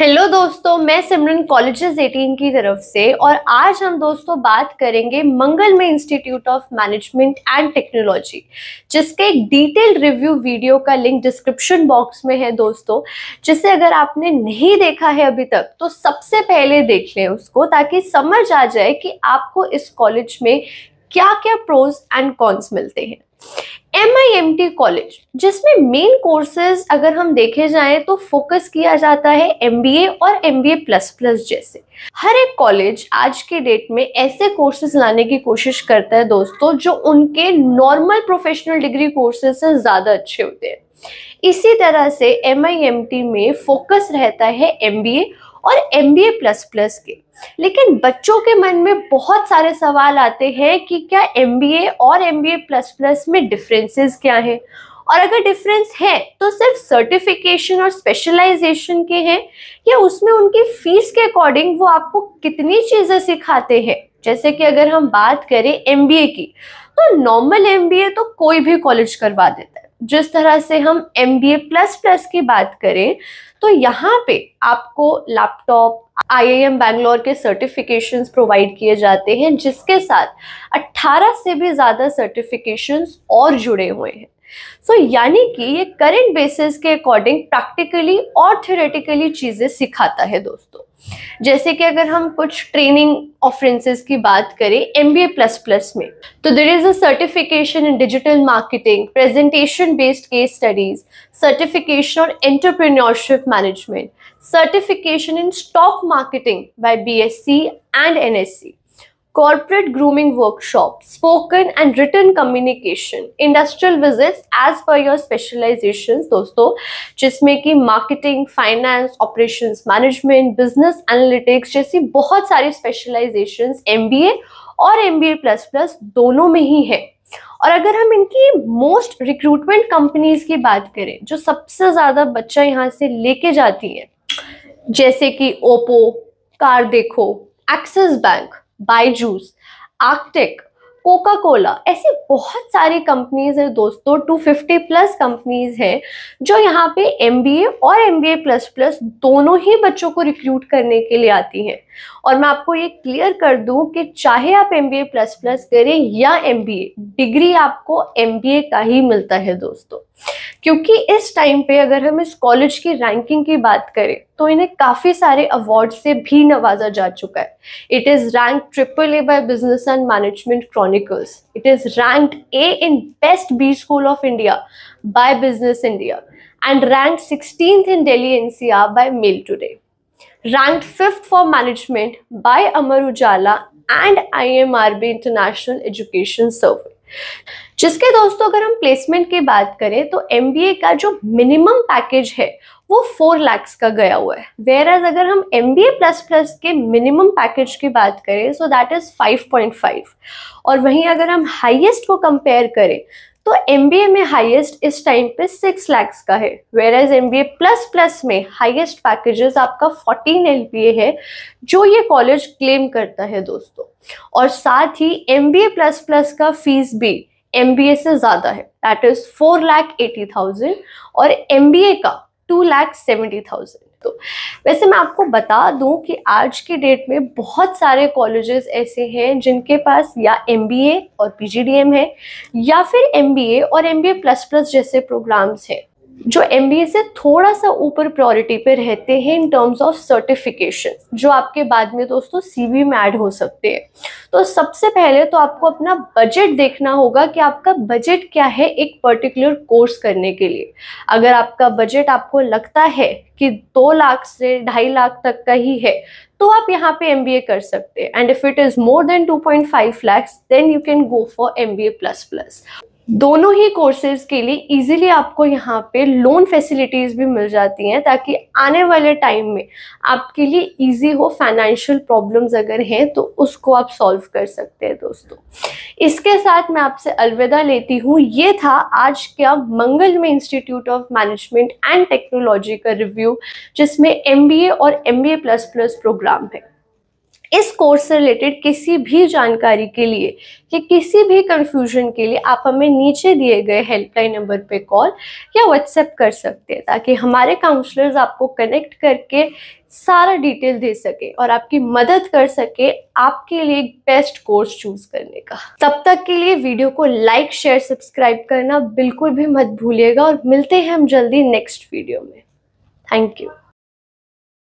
hello दोस्तों मैं सिमरन colleges 18 की तरफ से और आज हम दोस्तों बात करेंगे Mangalmay institute of management and technology जिसके एक डिटेल रिव्यू वीडियो का लिंक डिस्क्रिप्शन बॉक्स में है दोस्तों जिसे अगर आपने नहीं देखा है अभी तक तो सबसे पहले देख लें उसको ताकि समझ आ जाए कि आपको इस कॉलेज में क्या क्या प्रोज एंड कॉन्स मिलते हैं M I M T college जिसमें मेन कोर्सेज अगर हम देखे जाएं तो फोकस किया जाता है एम बी ए और M B A plus plus जैसे हर एक कॉलेज आज के डेट में ऐसे कोर्सेज लाने की कोशिश करता है दोस्तों जो उनके नॉर्मल प्रोफेशनल डिग्री कोर्सेज से ज़्यादा अच्छे होते हैं इसी तरह से एम आई एम टी में फोकस रहता है एम बी ए और M B A plus plus के लेकिन बच्चों के मन में बहुत सारे सवाल आते हैं कि क्या एम बी ए और M B A plus plus में डिफरेंसेस क्या हैं और अगर डिफरेंस है तो सिर्फ सर्टिफिकेशन और स्पेशलाइजेशन के हैं या उसमें उनकी फीस के अकॉर्डिंग वो आपको कितनी चीज़ें सिखाते हैं जैसे कि अगर हम बात करें एम की तो नॉर्मल एम तो कोई भी कॉलेज करवा देता है जिस तरह से हम M B A plus plus की बात करें तो यहाँ पे आपको laptop I I M Bangalore के सर्टिफिकेशन प्रोवाइड किए जाते हैं जिसके साथ 18 से भी ज़्यादा सर्टिफिकेशंस और जुड़े हुए हैं सो so, यानी कि ये करेंट बेसिस के अकॉर्डिंग प्रैक्टिकली और थ्योरेटिकली चीज़ें सिखाता है दोस्तों जैसे कि अगर हम कुछ ट्रेनिंग ऑफरेंसेस की बात करें M B A plus plus में तो there is a certification in digital marketing presentation based case studies certification और entrepreneurship management certification in stock marketing by B S C and N S C corporate grooming workshop, spoken and written communication, industrial visits as per your specializations dosto, just making marketing, finance, operations management, business analytics जैसी बहुत sari specializations MBA or MBA plus plus दोनों में ही है और अगर हम इनकी most recruitment companies की बात करें जो सबसे ज़्यादा बच्चा यहाँ से लेके जाती है जैसे कि Oppo CarDekho Axis Bank Byju's Arctic Coca Cola ऐसी बहुत सारी कंपनीज है दोस्तों 250 प्लस कंपनीज है जो यहाँ पे एम और एम प्लस प्लस दोनों ही बच्चों को रिक्रूट करने के लिए आती हैं और मैं आपको ये क्लियर कर दूँ कि चाहे आप एम प्लस प्लस करें या एम डिग्री आपको एम का ही मिलता है दोस्तों क्योंकि इस टाइम पे अगर हम इस कॉलेज की रैंकिंग की बात करें तो इन्हें काफ़ी सारे अवार्ड से भी नवाजा जा चुका है it is rank triple A by Business and Management Chronicles it is rank A in best B school of India by Business India and rank sixteen and ranked 16th by Mail Today rank fifth for management by Amar Ujala and I M R B international education survey जिसके दोस्तों अगर हम placement की बात करें तो M का जो मिनिमम पैकेज है वो फोर लैक्स का गया हुआ है वेर एज अगर हम M B A plus plus के मिनिमम पैकेज की बात करें so that is five point five और वहीं अगर हम हाईएस्ट को कंपेयर करें तो एम में हाईएस्ट इस टाइम पे सिक्स लैक्स का है whereas M plus plus में हाईएस्ट पैकेजेस आपका फोर्टीन एल है जो ये कॉलेज क्लेम करता है दोस्तों और साथ ही एम प्लस प्लस का फीस भी एम से ज़्यादा है that is four lakh eighty thousand और एम का टू लैख सेवेंटी थाउजेंड तो वैसे मैं आपको बता दूं कि आज के डेट में बहुत सारे कॉलेजेस ऐसे हैं जिनके पास या एम और पी है या फिर एम और एम प्लस प्लस जैसे प्रोग्राम्स हैं जो एम से थोड़ा सा ऊपर प्रायोरिटी पे रहते हैं इन टर्म्स ऑफ सर्टिफिकेशन जो आपके बाद में दोस्तों सीवी में ऐड हो सकते हैं तो सबसे पहले तो आपको अपना बजट देखना होगा कि आपका बजट क्या है एक पर्टिकुलर कोर्स करने के लिए अगर आपका बजट आपको लगता है कि दो लाख से ढाई लाख तक का ही है तो आप यहाँ पे एम कर सकते हैं and if it is more than two point five then you can go for M plus plus दोनों ही कोर्सेज के लिए इजीली आपको यहाँ पे लोन फैसिलिटीज़ भी मिल जाती हैं ताकि आने वाले टाइम में आपके लिए इजी हो फाइनेंशियल प्रॉब्लम्स अगर हैं तो उसको आप सॉल्व कर सकते हैं दोस्तों इसके साथ मैं आपसे अलविदा लेती हूँ ये था आज का Mangalmay institute of management and Technology का रिव्यू जिसमें एम और एम प्लस प्लस प्रोग्राम है इस कोर्स से रिलेटेड किसी भी जानकारी के लिए या किसी भी कंफ्यूजन के लिए आप हमें नीचे दिए गए हेल्पलाइन नंबर पे कॉल या व्हाट्सएप कर सकते हैं ताकि हमारे काउंसलर्स आपको कनेक्ट करके सारा डिटेल दे सके और आपकी मदद कर सके आपके लिए बेस्ट कोर्स चूज करने का तब तक के लिए वीडियो को लाइक शेयर सब्सक्राइब करना बिल्कुल भी मत भूलिएगा और मिलते हैं हम जल्दी नेक्स्ट वीडियो में थैंक यू